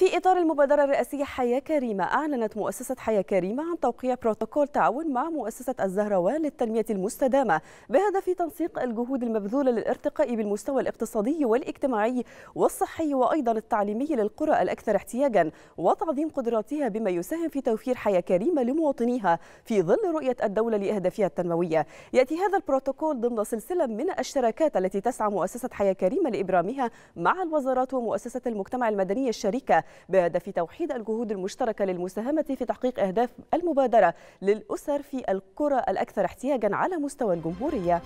في إطار المبادرة الرئاسية حياة كريمة أعلنت مؤسسة حياة كريمة عن توقيع بروتوكول تعاون مع مؤسسة الزهروان للتنمية المستدامة بهدف تنسيق الجهود المبذولة للارتقاء بالمستوى الاقتصادي والاجتماعي والصحي وأيضا التعليمي للقرى الأكثر احتياجا وتعظيم قدراتها بما يساهم في توفير حياة كريمة لمواطنيها في ظل رؤية الدولة لأهدافها التنموية يأتي هذا البروتوكول ضمن سلسلة من الشراكات التي تسعى مؤسسة حياة كريمة لإبرامها مع الوزارات ومؤسسة المجتمع المدني الشريكة بهدف توحيد الجهود المشتركة للمساهمة في تحقيق أهداف المبادرة للأسر في القرى الأكثر احتياجا على مستوى الجمهورية